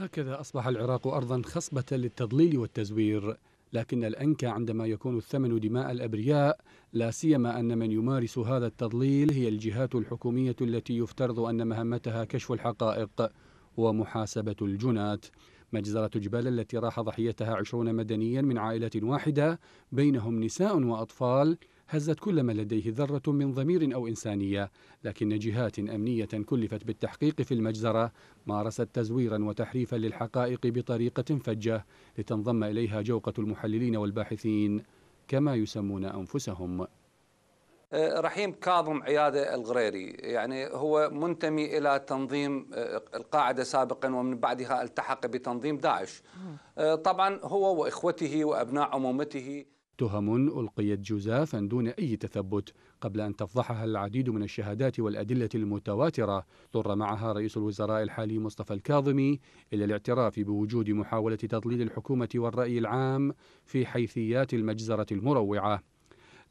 هكذا أصبح العراق أرضا خصبة للتضليل والتزوير لكن الأنكى عندما يكون الثمن دماء الأبرياء لا سيما أن من يمارس هذا التضليل هي الجهات الحكومية التي يفترض أن مهمتها كشف الحقائق ومحاسبة الجنات مجزرة جبال التي راح ضحيتها عشرون مدنيا من عائلة واحدة بينهم نساء وأطفال هزت كل من لديه ذرة من ضمير أو إنسانية لكن جهات أمنية كلفت بالتحقيق في المجزرة مارست تزويرا وتحريفا للحقائق بطريقة فجة لتنضم إليها جوقة المحللين والباحثين كما يسمون أنفسهم أه، رحيم كاظم عيادة الغريري يعني هو منتمي إلى تنظيم أه، القاعدة سابقا ومن بعدها التحق بتنظيم داعش أه، طبعا هو وإخوته وأبناء عمومته تهم ألقيت جزافا دون أي تثبت قبل أن تفضحها العديد من الشهادات والأدلة المتواترة اضطر معها رئيس الوزراء الحالي مصطفى الكاظمي إلى الاعتراف بوجود محاولة تضليل الحكومة والرأي العام في حيثيات المجزرة المروعة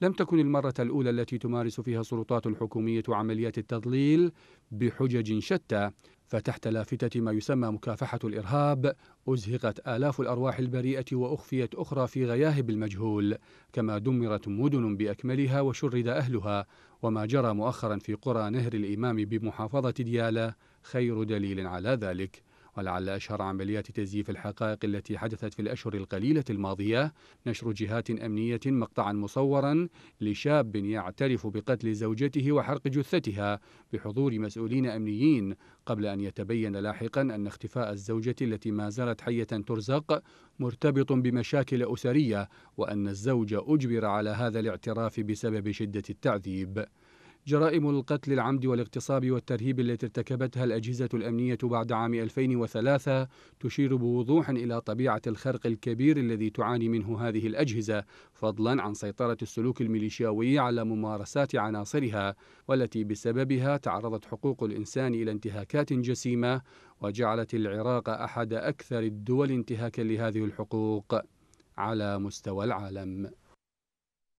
لم تكن المرة الأولى التي تمارس فيها السلطات الحكومية عمليات التضليل بحجج شتى فتحت لافتة ما يسمى مكافحة الإرهاب أزهقت آلاف الأرواح البريئة وأخفيت أخرى في غياهب المجهول كما دمرت مدن بأكملها وشرد أهلها وما جرى مؤخرا في قرى نهر الإمام بمحافظة ديالى خير دليل على ذلك ولعل أشهر عمليات تزييف الحقائق التي حدثت في الأشهر القليلة الماضية نشر جهات أمنية مقطعا مصورا لشاب يعترف بقتل زوجته وحرق جثتها بحضور مسؤولين أمنيين قبل أن يتبين لاحقا أن اختفاء الزوجة التي ما زالت حية ترزق مرتبط بمشاكل أسرية وأن الزوج أجبر على هذا الاعتراف بسبب شدة التعذيب جرائم القتل العمد والاغتصاب والترهيب التي ارتكبتها الأجهزة الأمنية بعد عام 2003 تشير بوضوح إلى طبيعة الخرق الكبير الذي تعاني منه هذه الأجهزة فضلا عن سيطرة السلوك الميليشياوي على ممارسات عناصرها والتي بسببها تعرضت حقوق الإنسان إلى انتهاكات جسيمة وجعلت العراق أحد أكثر الدول انتهاكا لهذه الحقوق على مستوى العالم